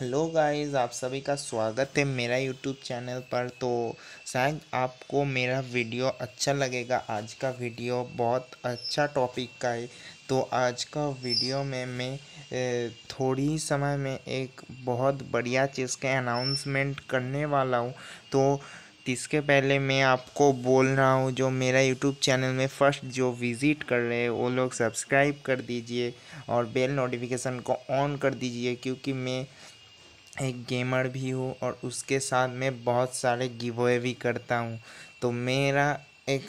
Hello guys आप सभी का स्वागत है मेरा यूट्यूब चैनल पर तो शायद आपको मेरा वीडियो अच्छा लगेगा आज का वीडियो बहुत अच्छा टॉपिक का है तो आज का वीडियो में मैं थोड़ी ही समय में एक बहुत बढ़िया चीज़ के अनाउंसमेंट करने वाला हूँ तो इसके पहले मैं आपको बोल रहा हूँ जो मेरा यूट्यूब चैनल में फ़र्स्ट जो विज़िट कर रहे हैं वो लोग सब्सक्राइब कर दीजिए और बेल नोटिफिकेशन को ऑन कर दीजिए क्योंकि मैं एक गेमर भी हूँ और उसके साथ मैं बहुत सारे गिवअवे भी करता हूँ तो मेरा एक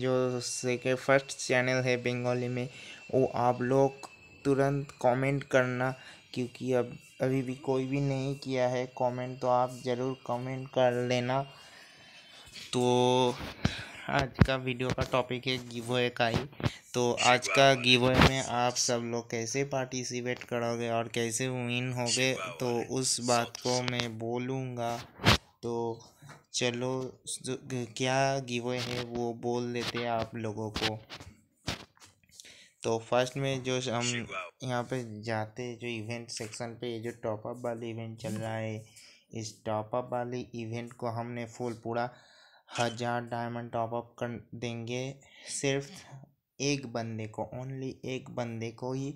जो सेकेंड फर्स्ट चैनल है बंगाली में वो आप लोग तुरंत कमेंट करना क्योंकि अब अभी भी कोई भी नहीं किया है कमेंट तो आप ज़रूर कमेंट कर लेना तो आज का वीडियो का टॉपिक है गिवोए का ही तो आज का गिवोए में आप सब लोग कैसे पार्टिसिपेट करोगे और कैसे विन होगे तो उस बात को मैं बोलूँगा तो चलो क्या गिवोए है वो बोल देते हैं आप लोगों को तो फर्स्ट में जो हम यहाँ पे जाते हैं जो इवेंट सेक्शन पे ये जो टॉपअप वाली इवेंट चल रहा है इस टॉपअप वाली इवेंट को हमने फुल पूरा हज़ार डायमंड टॉप अप कर देंगे सिर्फ हम्म। एक बंदे को ओनली एक बंदे को ही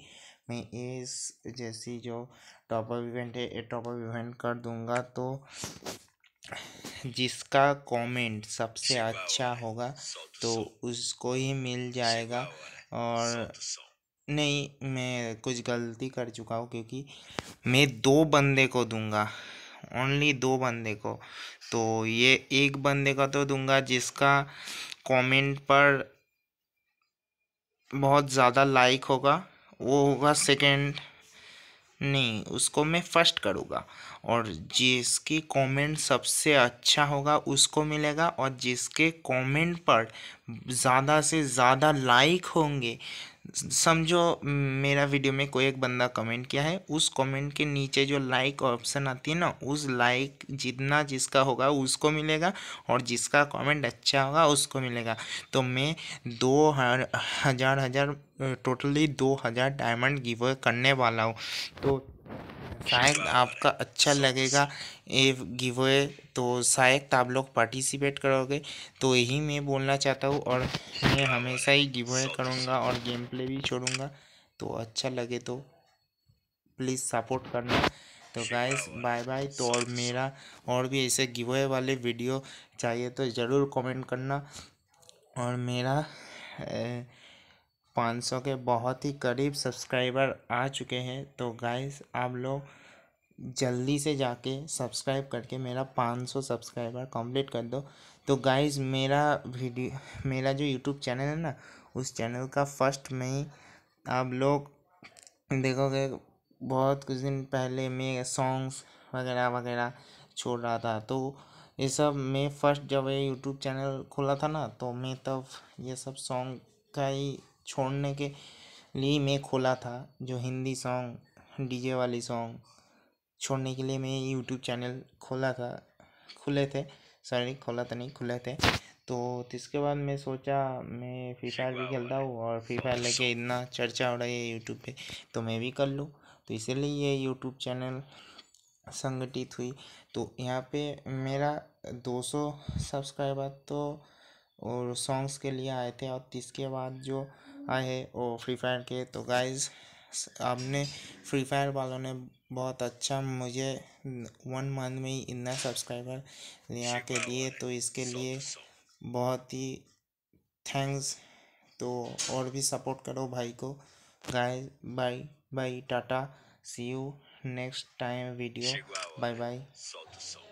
मैं इस जैसी जो टॉप अप इवेंट है टॉप अप इवेंट कर दूंगा तो जिसका कमेंट सबसे अच्छा होगा तो उसको ही मिल जाएगा और नहीं मैं कुछ गलती कर चुका हूँ क्योंकि मैं दो बंदे को दूंगा ओनली दो बंदे को तो ये एक बंदे का तो दूंगा जिसका कमेंट पर बहुत ज़्यादा लाइक होगा वो होगा सेकंड नहीं उसको मैं फर्स्ट करूँगा और जिसकी कमेंट सबसे अच्छा होगा उसको मिलेगा और जिसके कमेंट पर ज़्यादा से ज़्यादा लाइक होंगे समझो मेरा वीडियो में कोई एक बंदा कमेंट किया है उस कमेंट के नीचे जो लाइक ऑप्शन आती है ना उस लाइक जितना जिसका होगा उसको मिलेगा और जिसका कमेंट अच्छा होगा उसको मिलेगा तो मैं दो हज़ार हज़ार टोटली दो हज़ार डायमंड गिव करने वाला हूँ तो शायद आपका अच्छा लगेगा ये अवे तो शायद आप लोग पार्टिसिपेट करोगे तो यही मैं बोलना चाहता हूँ और मैं हमेशा ही अवे करूँगा और गेम प्ले भी छोड़ूंगा तो अच्छा लगे तो प्लीज़ सपोर्ट करना तो गाइस बाय बाय तो और मेरा और भी ऐसे अवे वाले वीडियो चाहिए तो ज़रूर कमेंट करना और मेरा ए, पाँच सौ के बहुत ही करीब सब्सक्राइबर आ चुके हैं तो गाइस आप लोग जल्दी से जाके सब्सक्राइब करके मेरा पाँच सौ सब्सक्राइबर कंप्लीट कर दो तो गाइस मेरा वीडियो मेरा जो यूट्यूब चैनल है ना उस चैनल का फर्स्ट में ही आप लोग देखोगे बहुत कुछ दिन पहले मैं सॉन्ग्स वगैरह वगैरह छोड़ रहा था तो ये सब मैं फर्स्ट जब ये यूट्यूब चैनल खोला था ना तो मैं तब ये सब सॉन्ग का ही छोड़ने के लिए मैं खोला था जो हिंदी सॉन्ग डी जे वाली सॉन्ग छोड़ने के लिए मैं यूट्यूब चैनल खोला था खुले थे सॉरी खोला था तो नहीं खुले थे तो इसके बाद मैं सोचा मैं फ्री फायर भी खेलता हूँ और फ्री फायर लेके इतना चर्चा हो रही है यूट्यूब पे तो मैं भी कर लूँ तो इसीलिए ये यूट्यूब चैनल संगठित हुई तो यहाँ पे मेरा 200 सब्सक्राइबर तो और सॉन्ग्स के लिए आए थे और इसके बाद जो आए हैं वो फ्री फायर के तो गाइज आपने फ्री फायर वालों ने बहुत अच्छा मुझे वन मंथ में ही इतना सब्सक्राइबर ले के दिए तो इसके लिए बहुत ही थैंक्स तो और भी सपोर्ट करो भाई को गाइस बाय बाय टाटा see you next time video bye bye